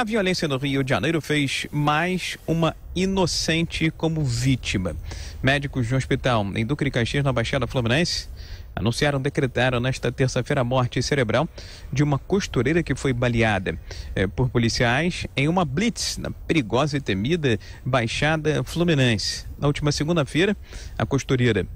A violência no Rio de Janeiro fez mais uma inocente como vítima. Médicos de um hospital em Duque de Caxias, na Baixada Fluminense, anunciaram decretaram nesta terça-feira a morte cerebral de uma costureira que foi baleada eh, por policiais em uma blitz na perigosa e temida Baixada Fluminense. Na última segunda-feira, a costureira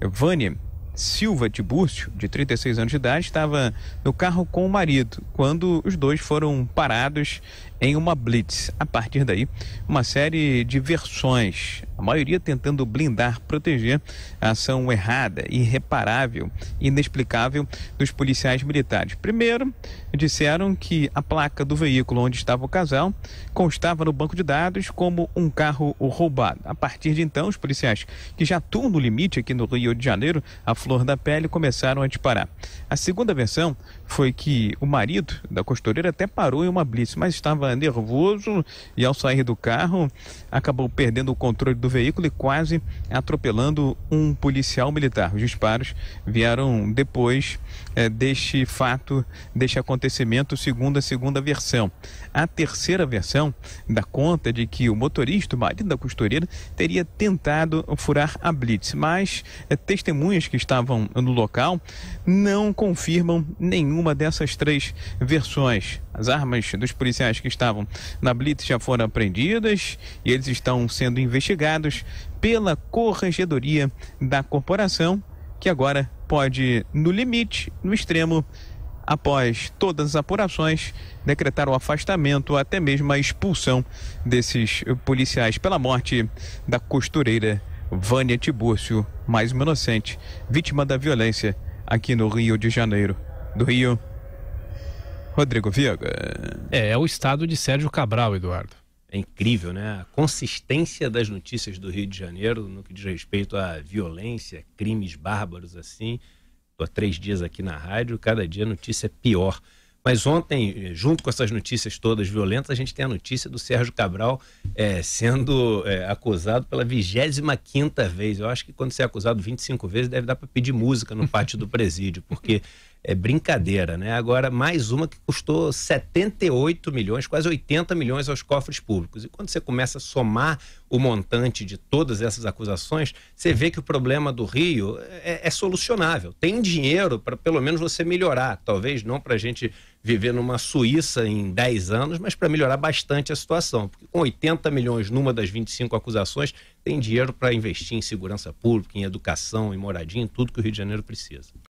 Vânia Silva Tibúrcio, de 36 anos de idade, estava no carro com o marido quando os dois foram parados em uma blitz. A partir daí, uma série de versões a maioria tentando blindar, proteger a ação errada, irreparável, inexplicável dos policiais militares. Primeiro, disseram que a placa do veículo onde estava o casal constava no banco de dados como um carro roubado. A partir de então, os policiais que já atuam no limite aqui no Rio de Janeiro, a flor da pele, começaram a disparar. A segunda versão foi que o marido da costureira até parou em uma blitz, mas estava nervoso e ao sair do carro acabou perdendo o controle do do veículo e quase atropelando um policial militar. Os disparos vieram depois é, deste fato, deste acontecimento, segundo a segunda versão. A terceira versão dá conta de que o motorista, o marido da costureira, teria tentado furar a blitz, mas é, testemunhas que estavam no local não confirmam nenhuma dessas três versões. As armas dos policiais que estavam na Blitz já foram apreendidas e eles estão sendo investigados pela corregedoria da corporação, que agora pode, no limite, no extremo, após todas as apurações, decretar o afastamento, até mesmo a expulsão desses policiais pela morte da costureira Vânia Tibúrcio, mais uma inocente, vítima da violência aqui no Rio de Janeiro. Do Rio. Rodrigo Viega. É, é o estado de Sérgio Cabral, Eduardo. É incrível, né? A consistência das notícias do Rio de Janeiro no que diz respeito à violência, crimes bárbaros assim. Estou há três dias aqui na rádio, cada dia a notícia é pior. Mas ontem, eh, junto com essas notícias todas violentas, a gente tem a notícia do Sérgio Cabral é, sendo é, acusado pela 25 vez. Eu acho que quando você é acusado 25 vezes, deve dar para pedir música no pátio do presídio, porque é brincadeira, né? Agora, mais uma que custou 78 milhões, quase 80 milhões aos cofres públicos. E quando você começa a somar o montante de todas essas acusações, você vê que o problema do Rio é, é solucionável. Tem dinheiro para pelo menos você melhorar. Talvez não para a gente viver numa Suíça em 10 anos, mas para melhorar bastante a situação. Porque com 80 milhões numa das 25 acusações, tem dinheiro para investir em segurança pública, em educação, em moradia, em tudo que o Rio de Janeiro precisa.